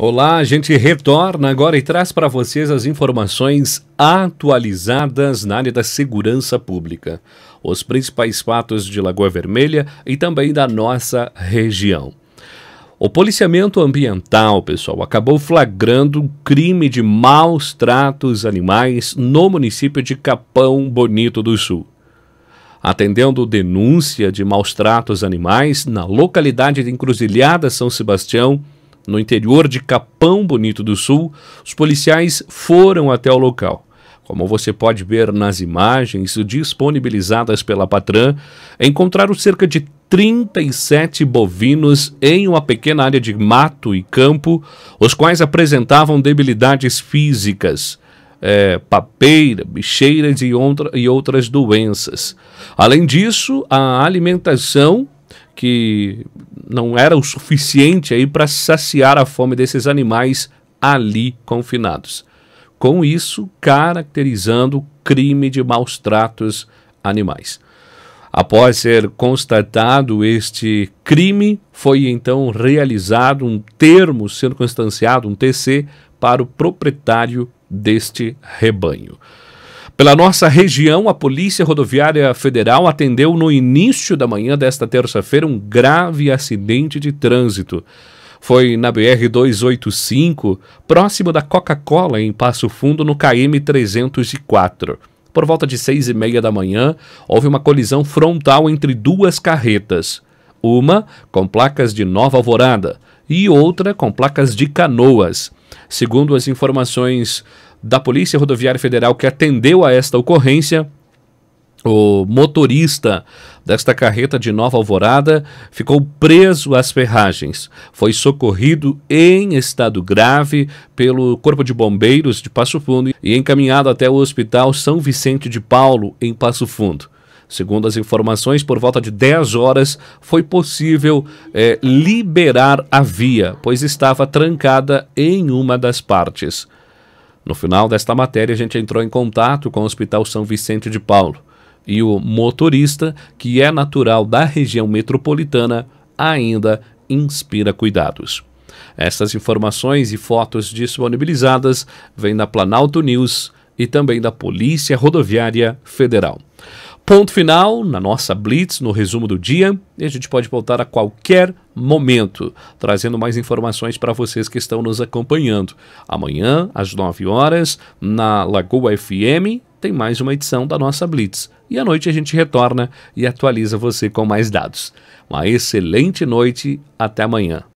Olá, a gente retorna agora e traz para vocês as informações atualizadas na área da segurança pública, os principais fatos de Lagoa Vermelha e também da nossa região. O policiamento ambiental, pessoal, acabou flagrando crime de maus tratos animais no município de Capão Bonito do Sul atendendo denúncia de maus tratos animais na localidade de Encruzilhada São Sebastião, no interior de Capão Bonito do Sul, os policiais foram até o local. Como você pode ver nas imagens disponibilizadas pela Patran, encontraram cerca de 37 bovinos em uma pequena área de mato e campo, os quais apresentavam debilidades físicas. É, papeira, bicheiras e, outra, e outras doenças. Além disso, a alimentação que não era o suficiente aí para saciar a fome desses animais ali confinados. Com isso, caracterizando crime de maus tratos animais. Após ser constatado este crime, foi então realizado um termo circunstanciado, um TC, para o proprietário deste rebanho. Pela nossa região, a Polícia Rodoviária Federal atendeu no início da manhã desta terça-feira um grave acidente de trânsito. Foi na BR 285, próximo da Coca-Cola, em Passo Fundo, no KM 304. Por volta de seis e meia da manhã, houve uma colisão frontal entre duas carretas. Uma com placas de Nova Alvorada e outra com placas de Canoas. Segundo as informações da Polícia Rodoviária Federal que atendeu a esta ocorrência. O motorista desta carreta de Nova Alvorada ficou preso às ferragens. Foi socorrido em estado grave pelo Corpo de Bombeiros de Passo Fundo e encaminhado até o Hospital São Vicente de Paulo, em Passo Fundo. Segundo as informações, por volta de 10 horas foi possível é, liberar a via, pois estava trancada em uma das partes. No final desta matéria, a gente entrou em contato com o Hospital São Vicente de Paulo e o motorista, que é natural da região metropolitana, ainda inspira cuidados. Essas informações e fotos disponibilizadas vêm da Planalto News e também da Polícia Rodoviária Federal ponto final na nossa Blitz, no resumo do dia, e a gente pode voltar a qualquer momento, trazendo mais informações para vocês que estão nos acompanhando. Amanhã, às 9 horas, na Lagoa FM, tem mais uma edição da nossa Blitz. E à noite a gente retorna e atualiza você com mais dados. Uma excelente noite, até amanhã.